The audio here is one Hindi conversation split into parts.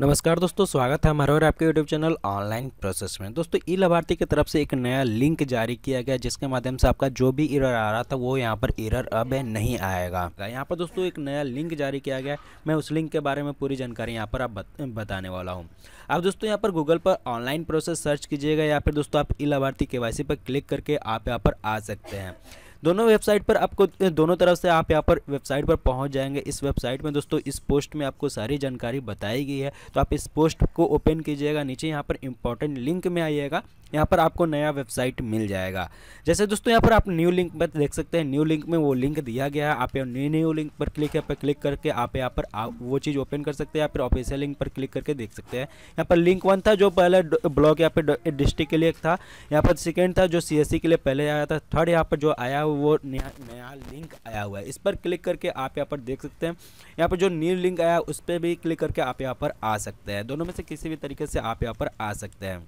नमस्कार दोस्तों स्वागत है हमारे और आपके यूट्यूब चैनल ऑनलाइन प्रोसेस में दोस्तों ई लाभार्थी की तरफ से एक नया लिंक जारी किया गया जिसके माध्यम से आपका जो भी इरर आ रहा था वो यहाँ पर इरर अब नहीं आएगा यहाँ पर दोस्तों एक नया लिंक जारी किया गया मैं उस लिंक के बारे में पूरी जानकारी यहाँ पर आप बत, बताने वाला हूँ आप दोस्तों यहाँ पर गूगल पर ऑनलाइन प्रोसेस सर्च कीजिएगा या फिर दोस्तों आप ई लाभार्थी के पर क्लिक करके आप यहाँ पर आ सकते हैं दोनों वेबसाइट पर आपको दोनों तरफ से आप यहाँ पर वेबसाइट पर पहुँच जाएंगे इस वेबसाइट में दोस्तों इस पोस्ट में आपको सारी जानकारी बताई गई है तो आप इस पोस्ट को ओपन कीजिएगा नीचे यहाँ पर इंपॉर्टेंट लिंक में आइएगा यहाँ पर आपको नया वेबसाइट मिल जाएगा जैसे दोस्तों यहाँ पर आप न्यू लिंक पर देख सकते हैं न्यू लिंक में वो लिंक दिया गया है आप न्यू न्यू लिंक पर क्लिक पर क्लिक करके आप यहाँ पर आप वो चीज़ ओपन कर सकते हैं या फिर ऑफिशियल लिंक पर क्लिक करके देख सकते हैं यहाँ पर लिंक वन था जो पहले ब्लॉक यहाँ पर डिस्ट्रिक्ट के लिए था यहाँ पर सेकेंड था जो सी के लिए पहले आया था थर्ड यहाँ पर जो आया वो नया नया लिंक आया हुआ है इस पर क्लिक करके आप यहाँ पर देख सकते हैं यहाँ पर जो न्यू लिंक आया उस पर भी क्लिक करके आप यहाँ पर आ सकते हैं दोनों में से किसी भी तरीके से आप यहाँ पर आ सकते हैं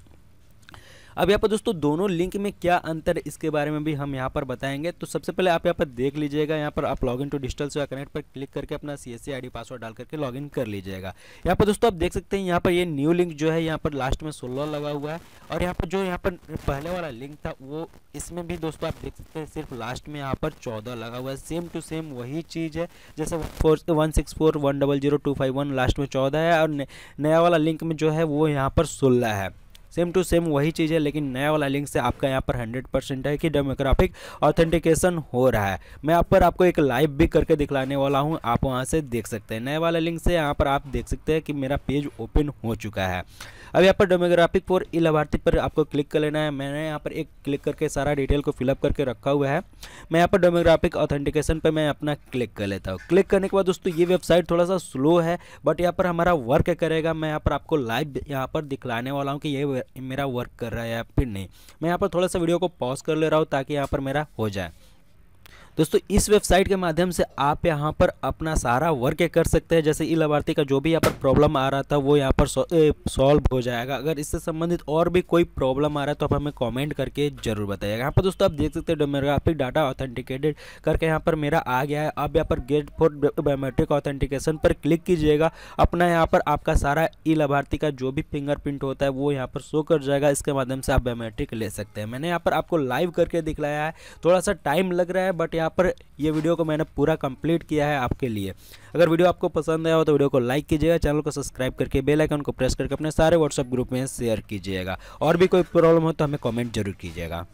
अब यहाँ पर दोस्तों दोनों लिंक में क्या अंतर इसके बारे में भी हम यहाँ पर बताएंगे तो सबसे पहले आप यहाँ पर देख लीजिएगा यहाँ पर आप log in to Digital Seva Connect पर क्लिक करके अपना सी एस पासवर्ड डाल करके लॉग इन कर लीजिएगा यहाँ पर दोस्तों आप देख सकते हैं यहाँ पर ये न्यू लिंक जो है यहाँ पर लास्ट में सोलह लगा हुआ है और यहाँ पर जो यहाँ पर पहले वाला लिंक था वो इसमें भी दोस्तों आप देख सकते हैं सिर्फ लास्ट में यहाँ पर चौदह लगा हुआ है सेम टू सेम वही चीज़ है जैसे four one six four one double zero two five one last में चौदह है और नया वाला लिंक में जो है वो यहाँ पर सोलह है सेम टू सेम वही चीज़ है लेकिन नया वाला लिंक से आपका यहाँ पर हंड्रेड परसेंट है कि डेमोग्राफिक ऑथेंटिकेशन हो रहा है मैं यहाँ पर आपको एक लाइव भी करके दिखलाने वाला हूँ आप वहाँ से देख सकते हैं नए वाला लिंक से यहाँ पर आप देख सकते हैं कि मेरा पेज ओपन हो चुका है अब यहाँ पर डेमोग्राफिक फॉर ई लाभार्थी पर आपको क्लिक कर लेना है मैंने यहाँ पर एक क्लिक करके सारा डिटेल को फिलअप करके रखा हुआ है मैं यहाँ पर डेमोग्राफिक ऑथेंटिकेशन पर मैं अपना क्लिक कर लेता हूँ क्लिक करने के बाद दोस्तों ये वेबसाइट थोड़ा सा स्लो है बट यहाँ पर हमारा वर्क करेगा मैं यहाँ पर आपको लाइव यहाँ पर दिखलाने वाला हूँ कि ये मेरा वर्क कर रहा है या फिर नहीं मैं यहाँ पर थोड़ा सा वीडियो को पॉज कर ले रहा हूँ ताकि यहाँ पर मेरा हो जाए दोस्तों इस वेबसाइट के माध्यम से आप यहाँ पर अपना सारा वर्क कर सकते हैं जैसे ई लाभार्थी का जो भी यहाँ पर प्रॉब्लम आ रहा था वो यहाँ पर सॉल्व हो जाएगा अगर इससे संबंधित और भी कोई प्रॉब्लम आ रहा है तो आप हमें कॉमेंट करके जरूर बताइएगा यहाँ पर दोस्तों आप देख सकते हैं डोमोग्राफिक डाटा ऑथेंटिकेटेड करके यहाँ पर मेरा आ गया है आप यहाँ पर गेट फॉर बायोमेट्रिक ऑथेंटिकेशन पर क्लिक कीजिएगा अपना यहाँ पर आपका सारा ई लाभार्थी का जो भी फिंगरप्रिंट होता है वो यहाँ पर शो कर जाएगा इसके माध्यम से आप बायोमेट्रिक ले सकते हैं मैंने यहाँ पर आपको लाइव करके दिखलाया है थोड़ा सा टाइम लग रहा है बट यहाँ पर ये वीडियो को मैंने पूरा कंप्लीट किया है आपके लिए अगर वीडियो आपको पसंद आया हो तो वीडियो को लाइक कीजिएगा चैनल को सब्सक्राइब करके बेल आइकन को प्रेस करके अपने सारे व्हाट्सएप ग्रुप में शेयर कीजिएगा और भी कोई प्रॉब्लम हो तो हमें कमेंट जरूर कीजिएगा